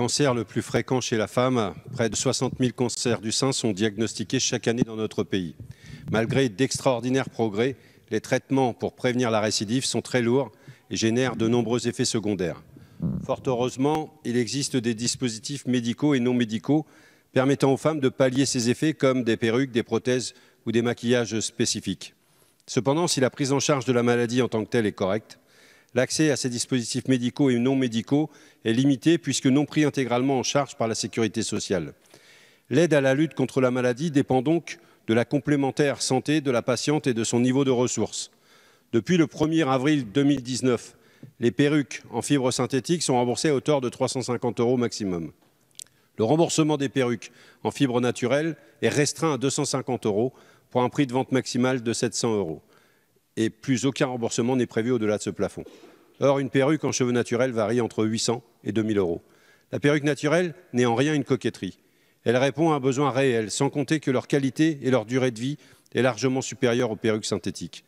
cancer le plus fréquent chez la femme, près de 60 000 cancers du sein sont diagnostiqués chaque année dans notre pays. Malgré d'extraordinaires progrès, les traitements pour prévenir la récidive sont très lourds et génèrent de nombreux effets secondaires. Fort heureusement, il existe des dispositifs médicaux et non médicaux permettant aux femmes de pallier ces effets comme des perruques, des prothèses ou des maquillages spécifiques. Cependant, si la prise en charge de la maladie en tant que telle est correcte, L'accès à ces dispositifs médicaux et non médicaux est limité puisque non pris intégralement en charge par la sécurité sociale. L'aide à la lutte contre la maladie dépend donc de la complémentaire santé de la patiente et de son niveau de ressources. Depuis le 1er avril 2019, les perruques en fibre synthétique sont remboursées à hauteur de 350 euros maximum. Le remboursement des perruques en fibre naturelle est restreint à 250 euros pour un prix de vente maximal de 700 euros. Et plus aucun remboursement n'est prévu au-delà de ce plafond. Or, une perruque en cheveux naturels varie entre 800 et 2000 euros. La perruque naturelle n'est en rien une coquetterie. Elle répond à un besoin réel, sans compter que leur qualité et leur durée de vie est largement supérieure aux perruques synthétiques.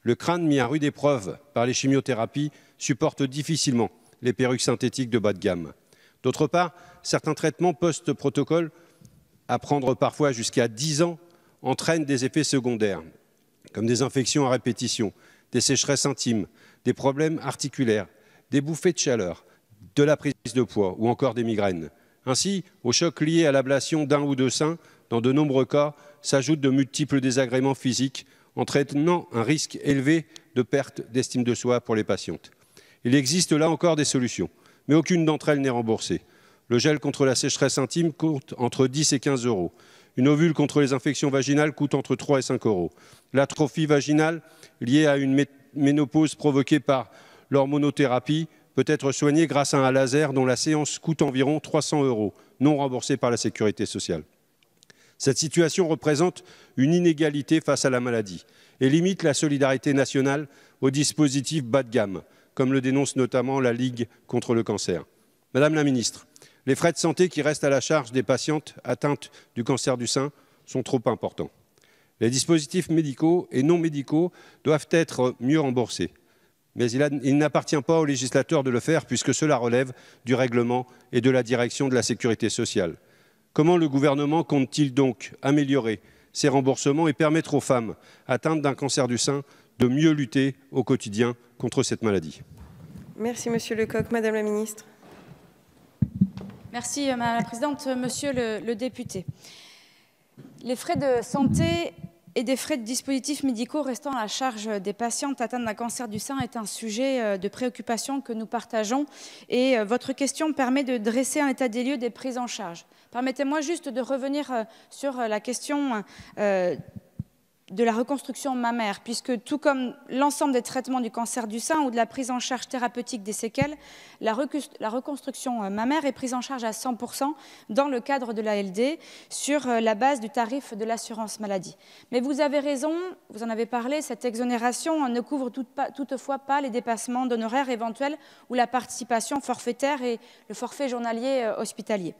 Le crâne mis à rude épreuve par les chimiothérapies supporte difficilement les perruques synthétiques de bas de gamme. D'autre part, certains traitements post-protocole, à prendre parfois jusqu'à 10 ans, entraînent des effets secondaires, comme des infections à répétition, des sécheresses intimes, des problèmes articulaires, des bouffées de chaleur, de la prise de poids ou encore des migraines. Ainsi, au choc lié à l'ablation d'un ou deux seins, dans de nombreux cas, s'ajoutent de multiples désagréments physiques, entraînant un risque élevé de perte d'estime de soi pour les patientes. Il existe là encore des solutions, mais aucune d'entre elles n'est remboursée. Le gel contre la sécheresse intime coûte entre 10 et 15 euros. Une ovule contre les infections vaginales coûte entre 3 et 5 euros. L'atrophie vaginale liée à une ménopause provoquée par l'hormonothérapie peut être soignée grâce à un laser dont la séance coûte environ 300 euros, non remboursée par la sécurité sociale. Cette situation représente une inégalité face à la maladie et limite la solidarité nationale aux dispositifs bas de gamme, comme le dénonce notamment la Ligue contre le cancer. Madame la ministre, les frais de santé qui restent à la charge des patientes atteintes du cancer du sein sont trop importants. Les dispositifs médicaux et non médicaux doivent être mieux remboursés. Mais il, n'appartient pas au législateur de le faire puisque cela relève du règlement et de la direction de la sécurité sociale. Comment le gouvernement compte-t-il donc améliorer ces remboursements et permettre aux femmes atteintes d'un cancer du sein de mieux lutter au quotidien contre cette maladie Merci Monsieur Lecoq. Madame la Ministre. Merci euh, Madame la Présidente. Euh, Monsieur le, député, les frais de santé et des frais de dispositifs médicaux restant à la charge des patientes atteintes d'un cancer du sein est un sujet euh, de préoccupation que nous partageons et votre question permet de dresser un état des lieux des prises en charge. Permettez-moi juste de revenir sur la question de la reconstruction mammaire, puisque tout comme l'ensemble des traitements du cancer du sein ou de la prise en charge thérapeutique des séquelles, la, reconstruction euh, mammaire est prise en charge à 100% dans le cadre de l'ALD sur euh, la base du tarif de l'assurance maladie. Mais vous avez raison, vous en avez parlé, cette exonération ne couvre toutefois pas les dépassements d'honoraires éventuels ou la participation forfaitaire et le forfait journalier euh, hospitalier.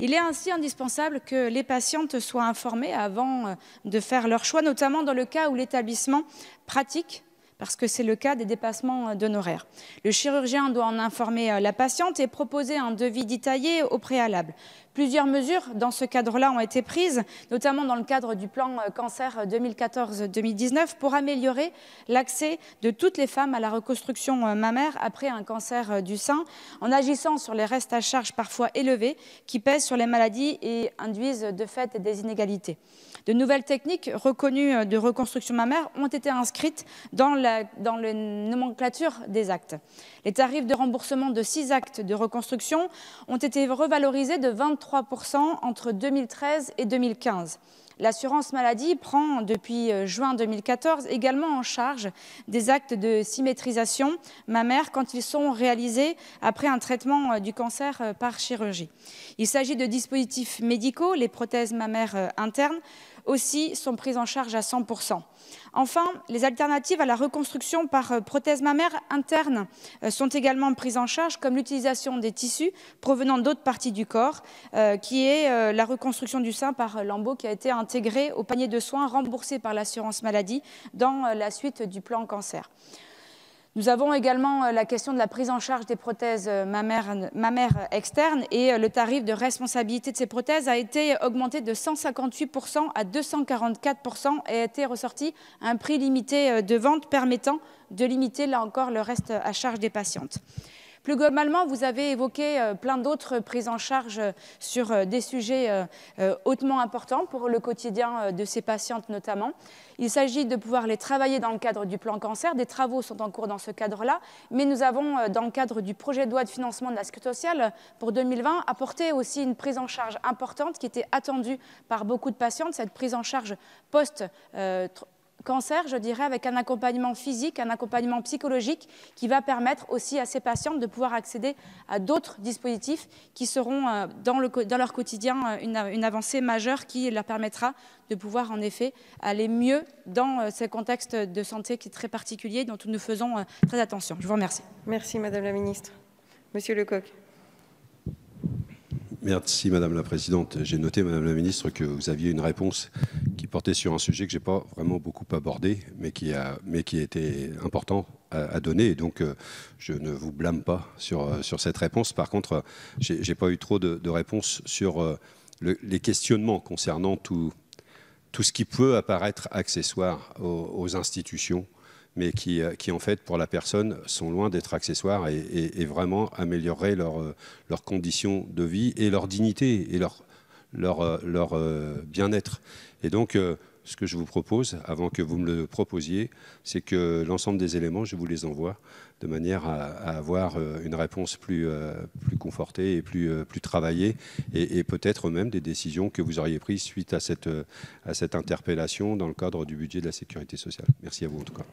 Il est ainsi indispensable que les patientes soient informées avant de faire leur choix, notamment notamment dans le cas où l'établissement pratique parce que c'est le cas des dépassements euh, d'honoraires. Le chirurgien doit en informer euh, la patiente et proposer un devis détaillé au préalable. Plusieurs mesures dans ce cadre-là ont été prises, notamment dans le cadre du plan euh, cancer 2014-2019, euh, pour améliorer l'accès de toutes les femmes à la reconstruction euh, mammaire après un cancer du sein, en agissant sur les restes à charge parfois élevés qui pèsent sur les maladies et induisent de fait des inégalités. De nouvelles techniques reconnues de reconstruction mammaire ont été inscrites dans la, dans nomenclature des actes. Les tarifs de remboursement de six actes de reconstruction ont été revalorisés de 23 entre 2013 et 2015. L'assurance maladie prend depuis euh, juin 2014 également en charge des actes de symétrisation mammaire quand ils sont réalisés après un traitement euh, du cancer euh, par chirurgie. Il s'agit de dispositifs médicaux, les prothèses mammaires internes, aussi sont prises en charge à 100%. Enfin, les alternatives à la reconstruction par euh, prothèse mammaire interne euh, sont également prises en charge, comme l'utilisation des tissus provenant d'autres parties du corps, euh, qui est la reconstruction du sein par lambeau qui a été intégrée au panier de soins remboursé par l'assurance maladie dans la suite du plan cancer. Nous avons également euh, la question de la prise en charge des prothèses euh, mammaires, externes et euh, le tarif de responsabilité de ces prothèses a été augmenté de 158% à 244% et a été ressorti un prix limité de vente permettant de limiter là encore le reste à charge des patientes. Plus globalement, vous avez évoqué euh, plein d'autres prises en charge euh, sur euh, des sujets hautement importants pour le quotidien de ces patientes notamment. Il s'agit de pouvoir les travailler dans le cadre du plan cancer. Des travaux sont en cours dans ce cadre-là, mais nous avons, dans le cadre du projet de loi de financement de la sécurité sociale pour 2020, apporté aussi une prise en charge importante qui était attendue par beaucoup de patientes, cette prise en charge post cancer, je dirais, avec un accompagnement physique, un accompagnement psychologique qui va permettre aussi à ces patients de pouvoir accéder à d'autres dispositifs qui seront euh, dans, leur quotidien euh, une, avancée majeure qui leur permettra de pouvoir en effet aller mieux dans euh, ce contexte de santé qui est très particulier dont nous faisons très attention. Je vous remercie. Merci Madame la Ministre. Monsieur Lecoq. Merci Madame la Présidente. J'ai noté, Madame la Ministre, que vous aviez une réponse qui portait sur un sujet que je n'ai pas vraiment beaucoup abordé, mais qui, a, mais qui était important à, donner. Et donc, euh, je ne vous blâme pas sur, euh, cette réponse. Par contre, je n'ai pas eu trop de, de réponses sur euh, les questionnements concernant tout, ce qui peut apparaître accessoire aux institutions mais qui, euh, qui, en fait, pour la personne, sont loin d'être accessoires et, vraiment améliorer leurs euh, conditions de vie et leur dignité et leur, leur, euh, leur bien-être. Et donc, ce que je vous propose, avant que vous me le proposiez, c'est que l'ensemble des éléments, je vous les envoie de manière à, avoir une réponse plus, plus confortée et plus, plus travaillée, et, et peut-être même des décisions que vous auriez prises suite à cette, à cette interpellation dans le cadre du budget de la sécurité sociale. Merci à vous en tout cas.